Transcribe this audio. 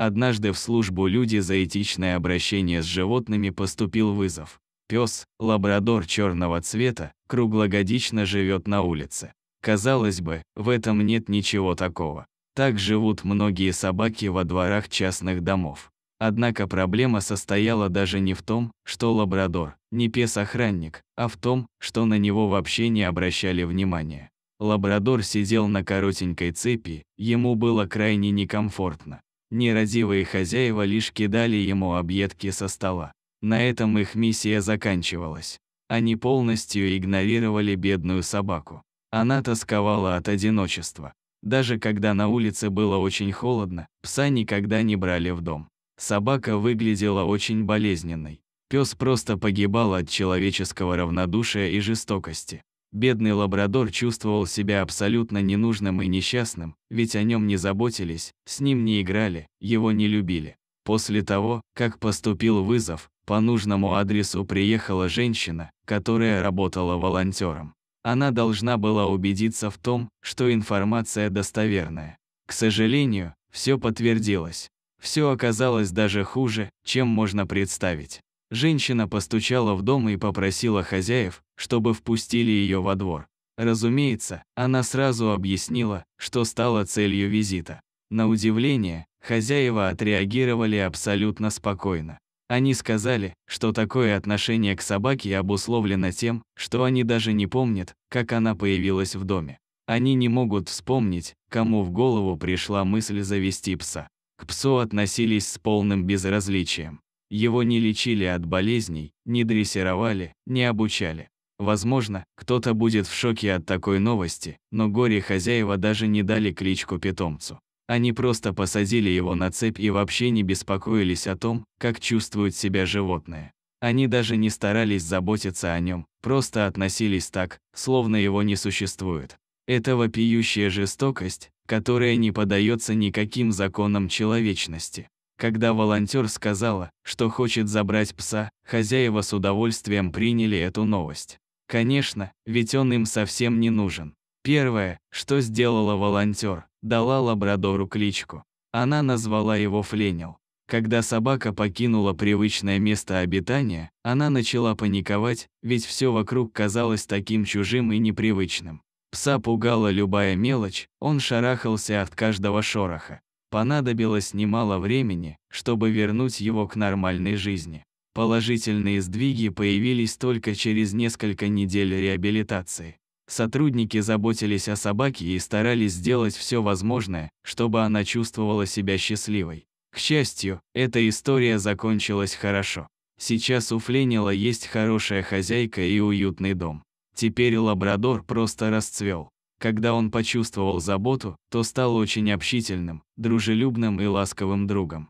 Однажды в службу люди за этичное обращение с животными поступил вызов. Пес, лабрадор черного цвета, круглогодично живет на улице. Казалось бы, в этом нет ничего такого. Так живут многие собаки во дворах частных домов. Однако проблема состояла даже не в том, что лабрадор, не пес-охранник, а в том, что на него вообще не обращали внимания. Лабрадор сидел на коротенькой цепи, ему было крайне некомфортно. Нерадивые хозяева лишь кидали ему объедки со стола. На этом их миссия заканчивалась. Они полностью игнорировали бедную собаку. Она тосковала от одиночества. Даже когда на улице было очень холодно, пса никогда не брали в дом. Собака выглядела очень болезненной. Пес просто погибал от человеческого равнодушия и жестокости. Бедный лабрадор чувствовал себя абсолютно ненужным и несчастным, ведь о нем не заботились, с ним не играли, его не любили. После того, как поступил вызов, по нужному адресу приехала женщина, которая работала волонтером. Она должна была убедиться в том, что информация достоверная. К сожалению, все подтвердилось. Все оказалось даже хуже, чем можно представить. Женщина постучала в дом и попросила хозяев, чтобы впустили ее во двор. Разумеется, она сразу объяснила, что стало целью визита. На удивление, хозяева отреагировали абсолютно спокойно. Они сказали, что такое отношение к собаке обусловлено тем, что они даже не помнят, как она появилась в доме. Они не могут вспомнить, кому в голову пришла мысль завести пса. К псу относились с полным безразличием. Его не лечили от болезней, не дрессировали, не обучали. Возможно, кто-то будет в шоке от такой новости, но горе-хозяева даже не дали кличку питомцу. Они просто посадили его на цепь и вообще не беспокоились о том, как чувствует себя животное. Они даже не старались заботиться о нем, просто относились так, словно его не существует. Это вопиющая жестокость, которая не подается никаким законам человечности. Когда волонтер сказала, что хочет забрать пса, хозяева с удовольствием приняли эту новость. Конечно, ведь он им совсем не нужен. Первое, что сделала волонтер, дала лабрадору кличку. Она назвала его Фленил. Когда собака покинула привычное место обитания, она начала паниковать, ведь все вокруг казалось таким чужим и непривычным. Пса пугала любая мелочь, он шарахался от каждого шороха. Понадобилось немало времени, чтобы вернуть его к нормальной жизни. Положительные сдвиги появились только через несколько недель реабилитации. Сотрудники заботились о собаке и старались сделать все возможное, чтобы она чувствовала себя счастливой. К счастью, эта история закончилась хорошо. Сейчас у Фленила есть хорошая хозяйка и уютный дом. Теперь лабрадор просто расцвел. Когда он почувствовал заботу, то стал очень общительным, дружелюбным и ласковым другом.